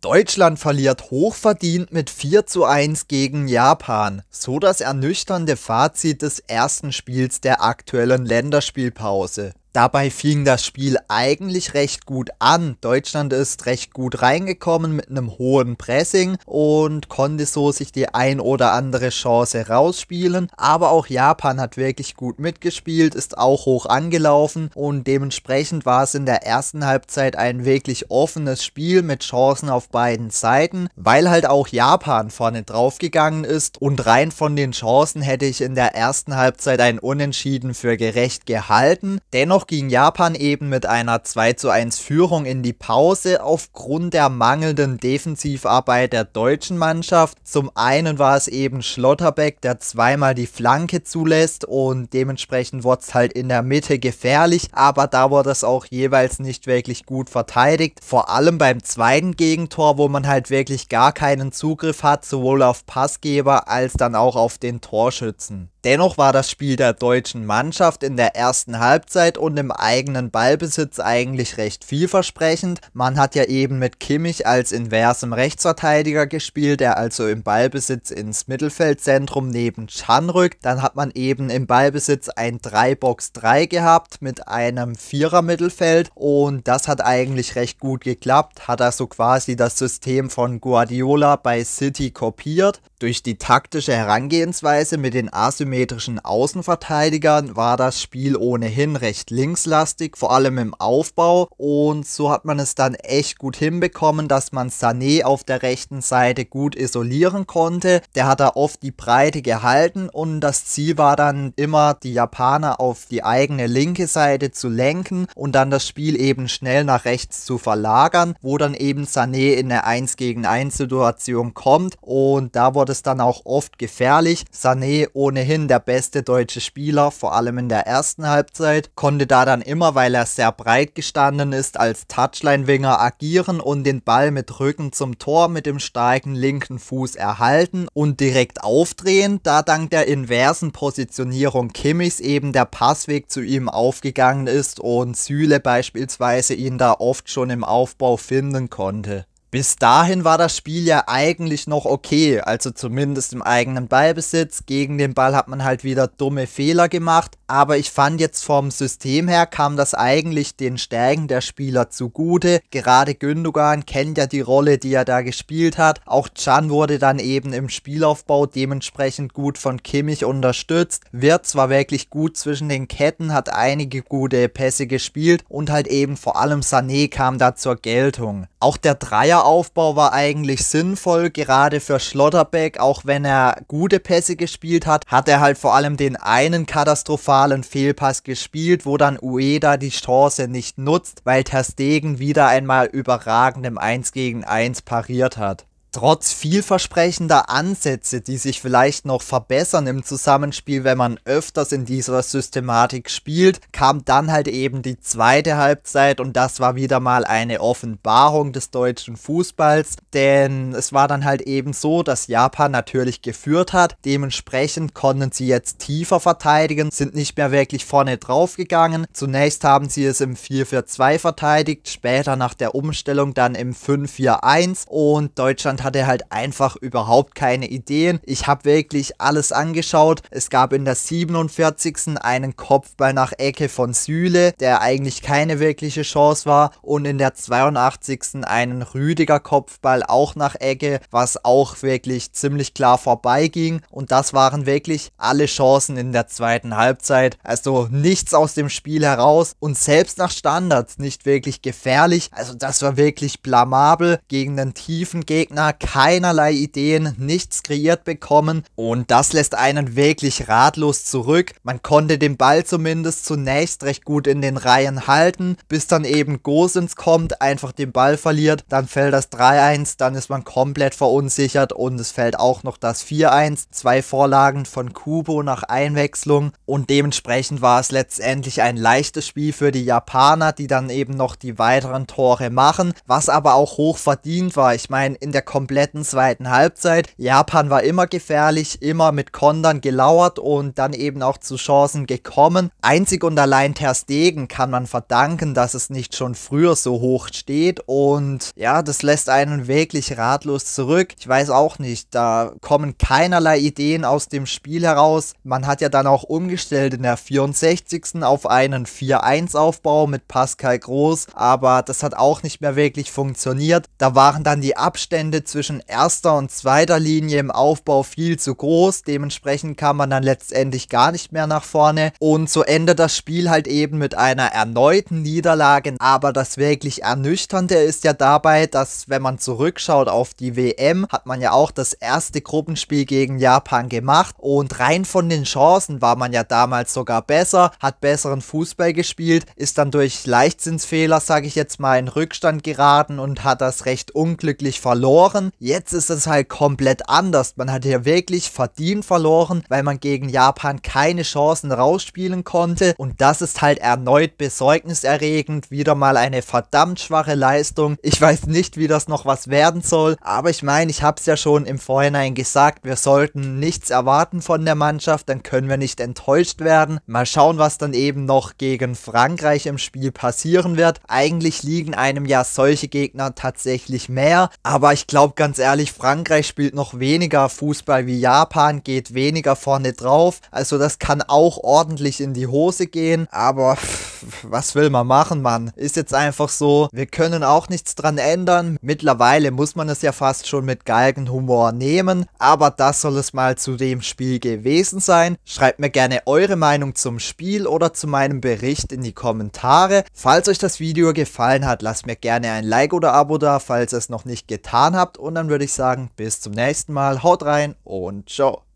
Deutschland verliert hochverdient mit 4 zu 1 gegen Japan, so das ernüchternde Fazit des ersten Spiels der aktuellen Länderspielpause Dabei fing das Spiel eigentlich recht gut an. Deutschland ist recht gut reingekommen mit einem hohen Pressing und konnte so sich die ein oder andere Chance rausspielen. Aber auch Japan hat wirklich gut mitgespielt, ist auch hoch angelaufen und dementsprechend war es in der ersten Halbzeit ein wirklich offenes Spiel mit Chancen auf beiden Seiten, weil halt auch Japan vorne draufgegangen ist und rein von den Chancen hätte ich in der ersten Halbzeit ein Unentschieden für gerecht gehalten. Dennoch ging Japan eben mit einer 2 zu 1 Führung in die Pause aufgrund der mangelnden Defensivarbeit der deutschen Mannschaft. Zum einen war es eben Schlotterbeck, der zweimal die Flanke zulässt und dementsprechend wurde es halt in der Mitte gefährlich, aber da wurde es auch jeweils nicht wirklich gut verteidigt. Vor allem beim zweiten Gegentor, wo man halt wirklich gar keinen Zugriff hat, sowohl auf Passgeber als dann auch auf den Torschützen. Dennoch war das Spiel der deutschen Mannschaft in der ersten Halbzeit und im eigenen Ballbesitz eigentlich recht vielversprechend. Man hat ja eben mit Kimmich als inversem Rechtsverteidiger gespielt, der also im Ballbesitz ins Mittelfeldzentrum neben Chan rückt. Dann hat man eben im Ballbesitz ein 3-Box-3 gehabt mit einem Vierer-Mittelfeld und das hat eigentlich recht gut geklappt. Hat also quasi das System von Guardiola bei City kopiert. Durch die taktische Herangehensweise mit den asymmetrischen asymmetrischen Außenverteidigern war das Spiel ohnehin recht linkslastig, vor allem im Aufbau. Und so hat man es dann echt gut hinbekommen, dass man Sané auf der rechten Seite gut isolieren konnte. Der hat da oft die Breite gehalten und das Ziel war dann immer, die Japaner auf die eigene linke Seite zu lenken und dann das Spiel eben schnell nach rechts zu verlagern, wo dann eben Sané in der 1 gegen 1 Situation kommt und da wurde es dann auch oft gefährlich. Sané ohnehin Köln der beste deutsche Spieler, vor allem in der ersten Halbzeit, konnte da dann immer, weil er sehr breit gestanden ist, als Touchline-Winger agieren und den Ball mit Rücken zum Tor mit dem starken linken Fuß erhalten und direkt aufdrehen, da dank der inversen Positionierung Kimmichs eben der Passweg zu ihm aufgegangen ist und Süle beispielsweise ihn da oft schon im Aufbau finden konnte. Bis dahin war das Spiel ja eigentlich noch okay, also zumindest im eigenen Ballbesitz. Gegen den Ball hat man halt wieder dumme Fehler gemacht, aber ich fand jetzt vom System her kam das eigentlich den Stärken der Spieler zugute. Gerade Gündogan kennt ja die Rolle, die er da gespielt hat. Auch Chan wurde dann eben im Spielaufbau dementsprechend gut von Kimmich unterstützt. Wird zwar wirklich gut zwischen den Ketten, hat einige gute Pässe gespielt und halt eben vor allem Sané kam da zur Geltung. Auch der Dreier der Aufbau war eigentlich sinnvoll, gerade für Schlotterbeck, auch wenn er gute Pässe gespielt hat, hat er halt vor allem den einen katastrophalen Fehlpass gespielt, wo dann Ueda die Chance nicht nutzt, weil Ter Stegen wieder einmal überragend im 1 gegen 1 pariert hat trotz vielversprechender Ansätze, die sich vielleicht noch verbessern im Zusammenspiel, wenn man öfters in dieser Systematik spielt, kam dann halt eben die zweite Halbzeit und das war wieder mal eine Offenbarung des deutschen Fußballs, denn es war dann halt eben so, dass Japan natürlich geführt hat, dementsprechend konnten sie jetzt tiefer verteidigen, sind nicht mehr wirklich vorne draufgegangen. Zunächst haben sie es im 4-4-2 verteidigt, später nach der Umstellung dann im 5-4-1 und Deutschland Deutschland hatte halt einfach überhaupt keine Ideen. Ich habe wirklich alles angeschaut. Es gab in der 47. einen Kopfball nach Ecke von Süle, der eigentlich keine wirkliche Chance war. Und in der 82. einen Rüdiger Kopfball auch nach Ecke, was auch wirklich ziemlich klar vorbeiging. Und das waren wirklich alle Chancen in der zweiten Halbzeit. Also nichts aus dem Spiel heraus und selbst nach Standards nicht wirklich gefährlich. Also das war wirklich blamabel gegen einen tiefen Gegner keinerlei Ideen, nichts kreiert bekommen und das lässt einen wirklich ratlos zurück. Man konnte den Ball zumindest zunächst recht gut in den Reihen halten, bis dann eben Gosens kommt, einfach den Ball verliert, dann fällt das 3-1, dann ist man komplett verunsichert und es fällt auch noch das 4-1, zwei Vorlagen von Kubo nach Einwechslung und dementsprechend war es letztendlich ein leichtes Spiel für die Japaner, die dann eben noch die weiteren Tore machen, was aber auch hoch verdient war. Ich meine, in der kompletten zweiten Halbzeit. Japan war immer gefährlich, immer mit Kondern gelauert und dann eben auch zu Chancen gekommen. Einzig und allein Ter Stegen kann man verdanken, dass es nicht schon früher so hoch steht und ja, das lässt einen wirklich ratlos zurück. Ich weiß auch nicht, da kommen keinerlei Ideen aus dem Spiel heraus. Man hat ja dann auch umgestellt in der 64. auf einen 4-1-Aufbau mit Pascal Groß, aber das hat auch nicht mehr wirklich funktioniert. Da waren dann die Abstände zwischen erster und zweiter Linie im Aufbau viel zu groß. Dementsprechend kam man dann letztendlich gar nicht mehr nach vorne. Und so endet das Spiel halt eben mit einer erneuten Niederlage. Aber das wirklich Ernüchternde ist ja dabei, dass wenn man zurückschaut auf die WM, hat man ja auch das erste Gruppenspiel gegen Japan gemacht. Und rein von den Chancen war man ja damals sogar besser, hat besseren Fußball gespielt, ist dann durch Leichtsinnsfehler, sage ich jetzt mal, in Rückstand geraten und hat das recht unglücklich verloren verloren. Jetzt ist es halt komplett anders. Man hat hier wirklich verdient verloren, weil man gegen Japan keine Chancen rausspielen konnte. Und das ist halt erneut besorgniserregend. Wieder mal eine verdammt schwache Leistung. Ich weiß nicht, wie das noch was werden soll. Aber ich meine, ich habe es ja schon im Vorhinein gesagt, wir sollten nichts erwarten von der Mannschaft. Dann können wir nicht enttäuscht werden. Mal schauen, was dann eben noch gegen Frankreich im Spiel passieren wird. Eigentlich liegen einem ja solche Gegner tatsächlich mehr. Aber ich glaube, glaube ganz ehrlich, Frankreich spielt noch weniger Fußball wie Japan, geht weniger vorne drauf. Also das kann auch ordentlich in die Hose gehen, aber... Pff, was will man machen, Mann? Ist jetzt einfach so, wir können auch nichts dran ändern. Mittlerweile muss man es ja fast schon mit Galgenhumor nehmen, aber das soll es mal zu dem Spiel gewesen sein. Schreibt mir gerne eure Meinung zum Spiel oder zu meinem Bericht in die Kommentare. Falls euch das Video gefallen hat, lasst mir gerne ein Like oder Abo da, falls ihr es noch nicht getan habt und dann würde ich sagen, bis zum nächsten Mal, haut rein und ciao.